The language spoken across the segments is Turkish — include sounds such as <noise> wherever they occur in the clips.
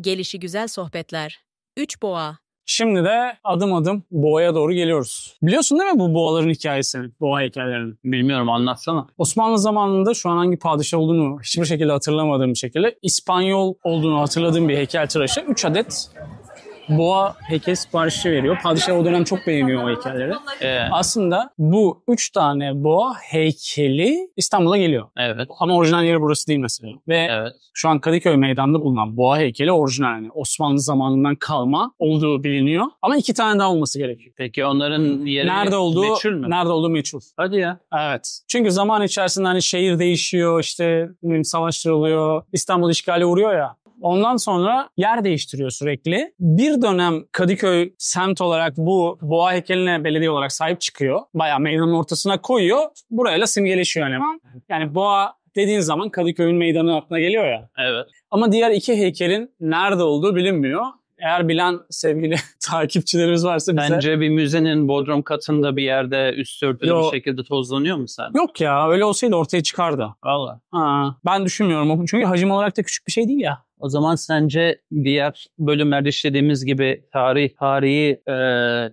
Gelişi güzel sohbetler. 3 boğa. Şimdi de adım adım boğaya doğru geliyoruz. Biliyorsun değil mi bu boğaların hikayesini, boğa hikayelerini? Bilmiyorum anlatsana. Osmanlı zamanında şu an hangi padişah olduğunu hiçbir şekilde hatırlamadığım bir şekilde İspanyol olduğunu hatırladığım bir heykeltıraşa 3 adet boğa heykel siparişi veriyor. Padişah o dönem çok beğeniyor o heykelleri. Evet. Aslında bu üç tane boğa heykeli İstanbul'a geliyor. Evet. Ama orijinal yeri burası değil mesela. Ve evet. şu an Kadıköy Meydanı'nda bulunan boğa heykeli orijinal. Yani Osmanlı zamanından kalma olduğu biliniyor. Ama iki tane daha olması gerekiyor. Peki onların yeri nerede olduğu, meçhul mü? Nerede olduğu meçhul. Hadi ya. Evet. Çünkü zaman içerisinde hani şehir değişiyor işte savaşlar oluyor. İstanbul işgale uğruyor ya. Ondan sonra yer değiştiriyor sürekli. Bir bir dönem Kadıköy semt olarak bu boğa heykeline belediye olarak sahip çıkıyor. Bayağı meydanın ortasına koyuyor. Burayla simgeleşiyor yani. Yani boğa dediğin zaman Kadıköy'ün meydanı aklına geliyor ya. Evet. Ama diğer iki heykelin nerede olduğu bilinmiyor. Eğer bilen sevgili <laughs> takipçilerimiz varsa bize... Bence bir müzenin bodrum katında bir yerde üst örtülü bir şekilde tozlanıyor mu sen? Yok ya öyle olsaydı ortaya çıkardı. Valla. Ben düşünmüyorum. Çünkü hacim olarak da küçük bir şey değil ya. O zaman sence diğer bölümlerde işlediğimiz gibi tarih, tarihi e,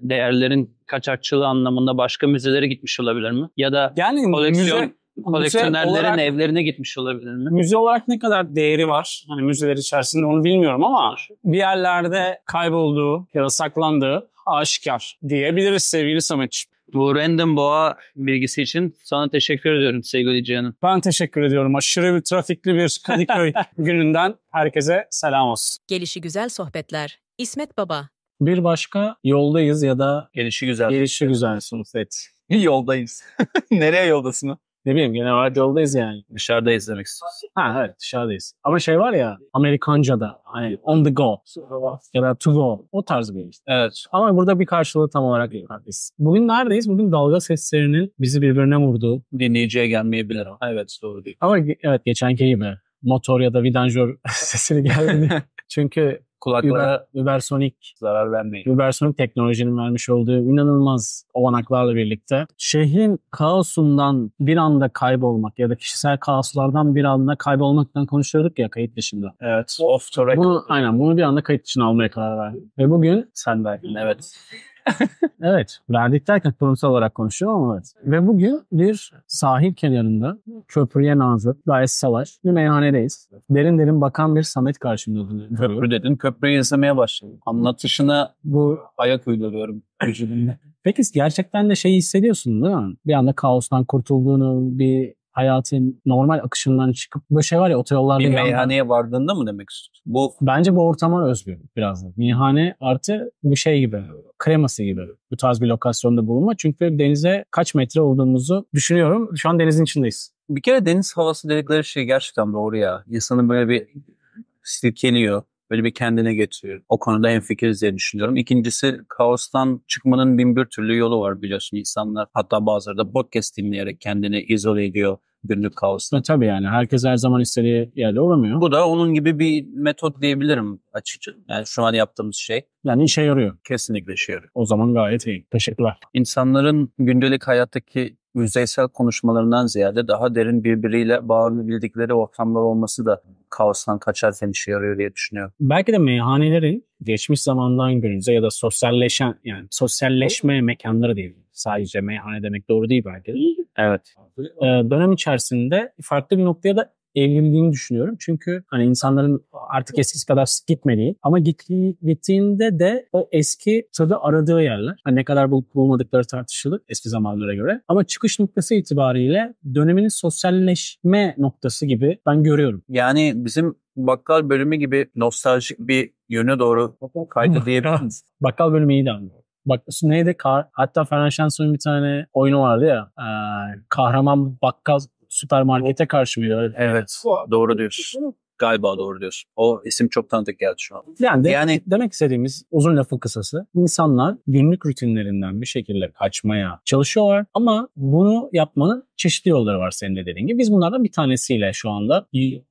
değerlerin kaçakçılığı anlamında başka müzelere gitmiş olabilir mi? Ya da yani koleksiyon, müze, koleksiyonerlerin olarak, evlerine gitmiş olabilir mi? Müze olarak ne kadar değeri var? Hani müzeler içerisinde onu bilmiyorum ama bir yerlerde kaybolduğu ya da saklandığı aşikar diyebiliriz sevgili Samet. Bu Random Boğa bilgisi için sana teşekkür ediyorum sevgili Cihan'ım. Ben teşekkür ediyorum. Aşırı bir trafikli bir <laughs> Kadıköy gününden herkese selam olsun. Gelişi güzel sohbetler. İsmet Baba. Bir başka yoldayız ya da gelişi güzel. Gelişi güzel sunset. <laughs> Yoldayız. <laughs> Nereye yoldasın? ne bileyim gene Radyoldayız yani. dışarıdayız demek istiyorsun. Ha evet dışarıdayız. Ama şey var ya Amerikanca'da hani on the go ya da to go o tarz bir işte. Evet. Ama burada bir karşılığı tam olarak yok kardeşiz. Bugün neredeyiz? Bugün dalga seslerinin bizi birbirine vurduğu. Dinleyiciye gelmeyebilir ama. Evet doğru değil. <laughs> Ama evet geçenki gibi motor ya da vidanjör <laughs> sesini geldi. <laughs> Çünkü kulaklara Uber, zarar vermeyin. Ubersonic teknolojinin vermiş olduğu inanılmaz olanaklarla birlikte şehrin kaosundan bir anda kaybolmak ya da kişisel kaoslardan bir anda kaybolmaktan konuşuyorduk ya kayıt dışında. Evet. Off the record. Bunu, aynen bunu bir anda kayıt dışına almaya karar verdim. Ve bugün sen verdin evet evet. Verdik derken kurumsal olarak konuşuyor ama evet. Ve bugün bir sahil kenarında köprüye nazır, gayet savaş bir meyhanedeyiz. Derin derin bakan bir Samet karşımda Köprü dedin, köprüyü izlemeye başladım. Anlatışına bu ayak uyduruyorum vücudumda. Peki gerçekten de şeyi hissediyorsun değil mi? Bir anda kaostan kurtulduğunu, bir hayatın normal akışından çıkıp böyle şey var ya otoyollarda bir yandan. vardığında mı demek istiyorsun? Bu... Bence bu ortama özgür biraz da. Meyhane artı bir şey gibi kreması gibi bu tarz bir lokasyonda bulunma. Çünkü denize kaç metre olduğumuzu düşünüyorum. Şu an denizin içindeyiz. Bir kere deniz havası dedikleri şey gerçekten doğru ya. İnsanın böyle bir silkeliyor böyle bir kendine getiriyor. O konuda en fikiriz diye düşünüyorum. İkincisi kaostan çıkmanın bin bir türlü yolu var biliyorsun. insanlar hatta bazıları da podcast dinleyerek kendini izole ediyor günlük kaosla. E, tabii yani herkes her zaman istediği yerde olamıyor. Bu da onun gibi bir metot diyebilirim açıkça. Yani şu an yaptığımız şey. Yani işe yarıyor. Kesinlikle işe yarıyor. O zaman gayet iyi. Teşekkürler. İnsanların gündelik hayattaki yüzeysel konuşmalarından ziyade daha derin birbiriyle bağını bildikleri ortamlar olması da kaostan kaçarken işe yarıyor diye düşünüyorum. Belki de meyhanelerin geçmiş zamandan günümüze ya da sosyalleşen yani sosyalleşme mekanları değil. Sadece meyhane demek doğru değil belki. Evet. Ee, dönem içerisinde farklı bir noktaya da evrildiğini düşünüyorum. Çünkü hani insanların artık eskisi kadar gitmediği ama gittiği, gittiğinde de o eski tadı aradığı yerler. Hani ne kadar bulup bulmadıkları tartışılır eski zamanlara göre. Ama çıkış noktası itibariyle döneminin sosyalleşme noktası gibi ben görüyorum. Yani bizim bakkal bölümü gibi nostaljik bir yöne doğru kaydı diyebilir <laughs> bakkal bölümü iyi de Bak neydi? Kar, hatta Ferhan Şensoy'un bir tane oyunu vardı ya. E, kahraman bakkal süpermarkete karşı mı öyle. Evet doğru diyorsun. Galiba doğru diyorsun. O isim çok tanıdık geldi şu an. Yani, de, yani demek istediğimiz uzun lafı kısası insanlar günlük rutinlerinden bir şekilde kaçmaya çalışıyorlar ama bunu yapmanın çeşitli yolları var senin de dediğin gibi. Biz bunlardan bir tanesiyle şu anda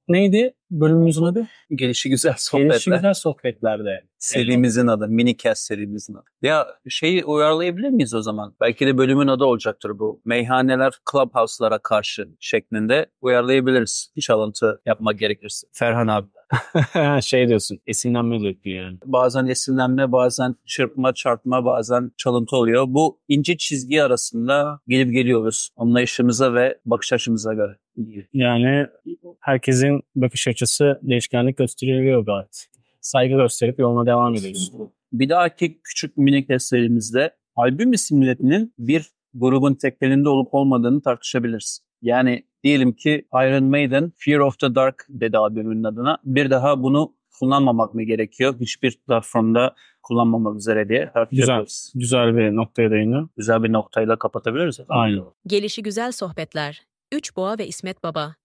neydi bölümümüzün adı? Gelişi güzel sohbetler. Gelişi güzel sohbetlerde. Serimizin adı, mini minicast serimizin adı. Ya şeyi uyarlayabilir miyiz o zaman? Belki de bölümün adı olacaktır bu. Meyhaneler clubhouse'lara karşı şeklinde uyarlayabiliriz. Hiç alıntı yapmak gerekirse. Ferhan abi. <laughs> şey diyorsun esinlenme oluyor yani. Bazen esinlenme, bazen çırpma, çarpma, bazen çalıntı oluyor. Bu ince çizgi arasında gelip geliyoruz anlayışımıza ve bakış açımıza göre. Yani herkesin bakış açısı değişkenlik gösteriyor gayet. Saygı gösterip yoluna devam ediyoruz. Bir dahaki küçük minik testlerimizde albüm isimlerinin bir grubun tek olup olmadığını tartışabiliriz. Yani Diyelim ki Iron Maiden Fear of the Dark dedi albümünün adına. Bir daha bunu kullanmamak mı gerekiyor? Hiçbir platformda kullanmamak üzere diye. Her güzel, yapıyoruz. güzel bir noktaya değiniyor. Güzel bir noktayla kapatabiliriz. Aynen. Gelişi güzel sohbetler. Üç Boğa ve İsmet Baba.